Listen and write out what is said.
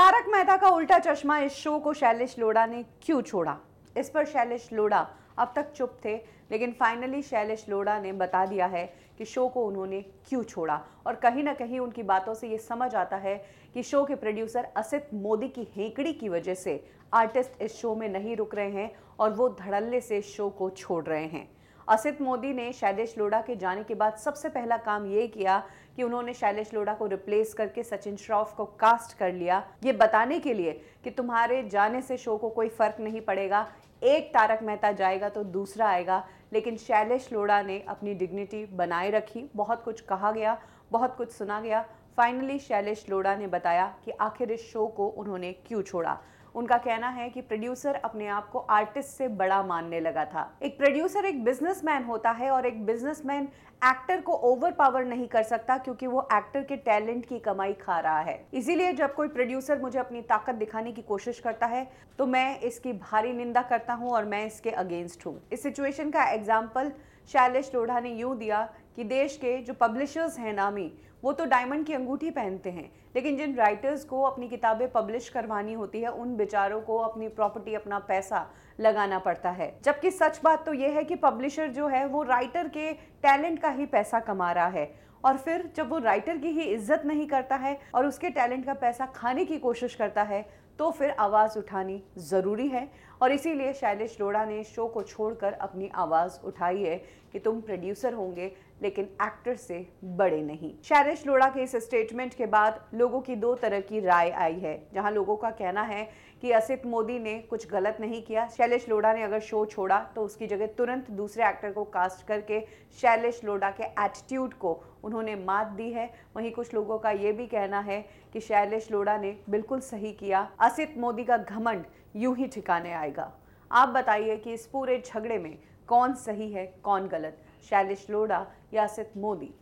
तारक मेहता का उल्टा चश्मा इस शो को शैलेश लोढ़ा ने क्यों छोड़ा इस पर शैलेश लोढ़ा अब तक चुप थे लेकिन फाइनली शैलेश लोढ़ा ने बता दिया है कि शो को उन्होंने क्यों छोड़ा और कहीं ना कहीं उनकी बातों से ये समझ आता है कि शो के प्रोड्यूसर असित मोदी की हेकड़ी की वजह से आर्टिस्ट इस शो में नहीं रुक रहे हैं और वो धड़ल्ले से शो को छोड़ रहे हैं असित मोदी ने शैलेश लोढ़ा के जाने के बाद सबसे पहला काम ये किया कि उन्होंने शैलेश लोढ़ा को रिप्लेस करके सचिन श्रॉफ को कास्ट कर लिया ये बताने के लिए कि तुम्हारे जाने से शो को कोई फ़र्क नहीं पड़ेगा एक तारक मेहता जाएगा तो दूसरा आएगा लेकिन शैलेश लोढ़ा ने अपनी डिग्निटी बनाए रखी बहुत कुछ कहा गया बहुत कुछ सुना गया फाइनली शैलेश लोढ़ा ने बताया कि आखिर इस शो को उन्होंने क्यों छोड़ा उनका कहना है कि प्रोड्यूसर अपने आप को आर्टिस्ट से बड़ा मानने लगा था एक प्रोड्यूसर एक बिजनेसमैन होता है और एक बिजनेसमैन एक्टर को ओवर पावर नहीं कर सकता क्योंकि वो एक्टर के टैलेंट की कमाई खा रहा है इसीलिए जब कोई प्रोड्यूसर मुझे अपनी ताकत दिखाने की कोशिश करता है तो मैं इसकी भारी निंदा करता हूँ और मैं इसके अगेंस्ट हूँ इस सिचुएशन का एग्जाम्पल शैलेश लोढ़ा ने यूँ दिया कि देश के जो पब्लिशर्स हैं नामी वो तो डायमंड की अंगूठी पहनते हैं लेकिन जिन राइटर्स को अपनी किताबें पब्लिश करवानी होती है उन बेचारों को अपनी प्रॉपर्टी अपना पैसा लगाना पड़ता है जबकि सच बात तो ये है कि पब्लिशर जो है वो राइटर के टैलेंट का ही पैसा कमा रहा है और फिर जब वो राइटर की ही इज्जत नहीं करता है और उसके टैलेंट का पैसा खाने की कोशिश करता है तो फिर आवाज़ उठानी ज़रूरी है और इसीलिए शैलेश लोढ़ा ने शो को छोड़कर अपनी आवाज़ उठाई है कि तुम प्रोड्यूसर होंगे लेकिन एक्टर से बड़े नहीं शैरिश लोड़ा के इस स्टेटमेंट के बाद लोगों की दो तरह की राय आई है जहां लोगों का कहना है कि असित मोदी ने कुछ गलत नहीं किया शैलेश लोढ़ा ने अगर शो छोड़ा तो उसकी जगह तुरंत दूसरे एक्टर को कास्ट करके शैलेश लोढ़ा के एटीट्यूड को उन्होंने मात दी है वहीं कुछ लोगों का ये भी कहना है कि शैलेश लोढ़ा ने बिल्कुल सही किया असित मोदी का घमंड यूं ही ठिकाने आएगा आप बताइए कि इस पूरे झगड़े में कौन सही है कौन गलत शैलिश लोढ़ा या सिर्फ मोदी